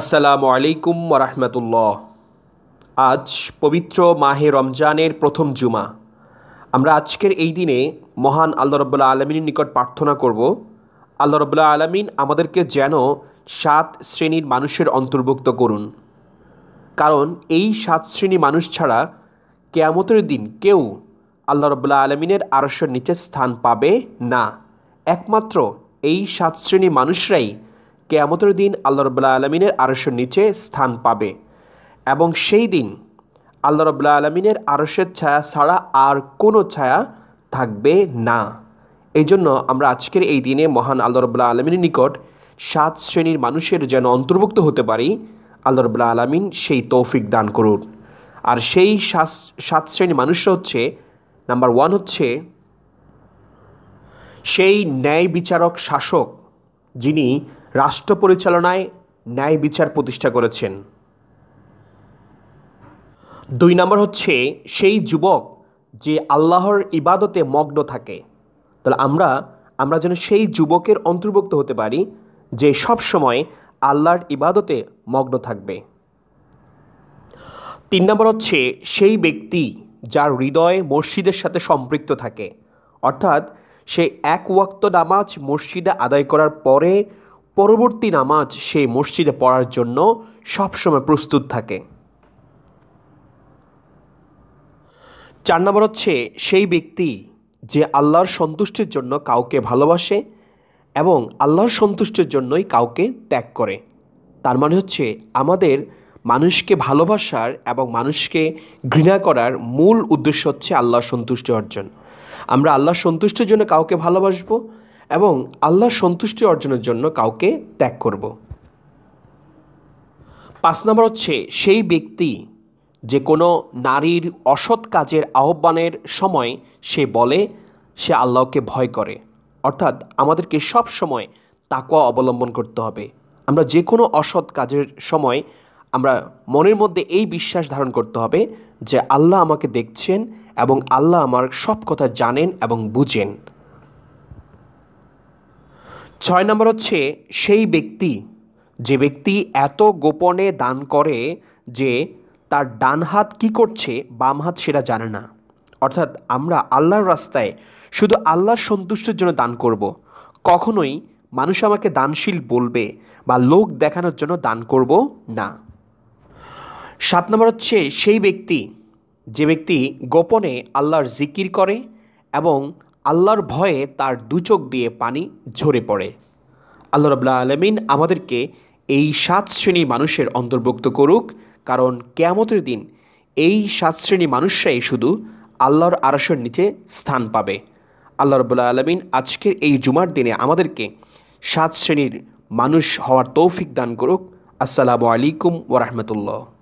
আসসালামু আলাইকুম ওরহমতুল্লাহ আজ পবিত্র মাহে রমজানের প্রথম জুমা আমরা আজকের এই দিনে মহান আল্লা রব্লা আলমিনের নিকট প্রার্থনা করব আল্লা রব্লা আলমিন আমাদেরকে যেন সাত শ্রেণীর মানুষের অন্তর্ভুক্ত করুন কারণ এই সাত শ্রেণী মানুষ ছাড়া কেয়ামতের দিন কেউ আল্লা রব্লা আলমিনের আরস্যের নিচে স্থান পাবে না একমাত্র এই সাত শ্রেণী মানুষরাই কেয়ামতের দিন আল্লাহ রবুল্লাহ আলমিনের আরশের নিচে স্থান পাবে এবং সেই দিন আল্লাহ রবুল্লাহ আলমিনের আরশের ছায়া ছাড়া আর কোনো ছায়া থাকবে না এই জন্য আমরা আজকের এই দিনে মহান আল্লাহ রবুল্লাহ আলমিনের নিকট সাত শ্রেণীর মানুষের যেন অন্তর্ভুক্ত হতে পারি আল্লাহ রবুল্লাহ আলমিন সেই তৌফিক দান করুন আর সেই সাত সাত শ্রেণীর মানুষরা হচ্ছে নাম্বার ওয়ান হচ্ছে সেই ন্যায় বিচারক শাসক যিনি রাষ্ট্র পরিচালনায় ন্যায় বিচার প্রতিষ্ঠা করেছেন দুই নম্বর হচ্ছে সেই যুবক যে আল্লাহর ইবাদতে মগ্ন থাকে তাহলে আমরা আমরা যেন সেই যুবকের অন্তর্ভুক্ত হতে পারি যে সব সময় আল্লাহর ইবাদতে মগ্ন থাকবে তিন নম্বর হচ্ছে সেই ব্যক্তি যার হৃদয় মসজিদের সাথে সম্পৃক্ত থাকে অর্থাৎ সে এক ওয়াক্ত নামাজ মসজিদে আদায় করার পরে পরবর্তী নামাজ সেই মসজিদে পড়ার জন্য সবসময় প্রস্তুত থাকে চার নম্বর হচ্ছে সেই ব্যক্তি যে আল্লাহর সন্তুষ্টির জন্য কাউকে ভালোবাসে এবং আল্লাহর সন্তুষ্টির জন্যই কাউকে ত্যাগ করে তার মানে হচ্ছে আমাদের মানুষকে ভালোবাসার এবং মানুষকে ঘৃণা করার মূল উদ্দেশ্য হচ্ছে আল্লাহর সন্তুষ্টি অর্জন আমরা আল্লাহর সন্তুষ্টির জন্য কাউকে ভালোবাসবো এবং আল্লাহর সন্তুষ্টি অর্জনের জন্য কাউকে ত্যাগ করব পাঁচ নম্বর হচ্ছে সেই ব্যক্তি যে কোনো নারীর অসৎ কাজের আহ্বানের সময় সে বলে সে আল্লাহকে ভয় করে অর্থাৎ আমাদেরকে সব সময় তাকোয়া অবলম্বন করতে হবে আমরা যে কোনো অসৎ কাজের সময় আমরা মনের মধ্যে এই বিশ্বাস ধারণ করতে হবে যে আল্লাহ আমাকে দেখছেন এবং আল্লাহ আমার সব কথা জানেন এবং বুঝেন ছয় নম্বর হচ্ছে সেই ব্যক্তি যে ব্যক্তি এত গোপনে দান করে যে তার ডান হাত কি করছে বাম হাত সেটা জানে না অর্থাৎ আমরা আল্লাহর রাস্তায় শুধু আল্লাহর সন্তুষ্টের জন্য দান করব। কখনোই মানুষ আমাকে দানশীল বলবে বা লোক দেখানোর জন্য দান করব না সাত নম্বর হচ্ছে সেই ব্যক্তি যে ব্যক্তি গোপনে আল্লাহর জিকির করে এবং আল্লাহর ভয়ে তার দুচোখ দিয়ে পানি ঝরে পড়ে আল্লাহ রবুল্লা আলমিন আমাদেরকে এই সাত শ্রেণীর মানুষের অন্তর্ভুক্ত করুক কারণ কেয়ামতের দিন এই সাত শ্রেণী মানুষরাই শুধু আল্লাহর আরসের নিচে স্থান পাবে আল্লাহ রবুল্লা আলমিন আজকের এই জুমার দিনে আমাদেরকে সাত শ্রেণীর মানুষ হওয়ার তৌফিক দান করুক আসসালামু আলাইকুম ওরহমতুল্লাহ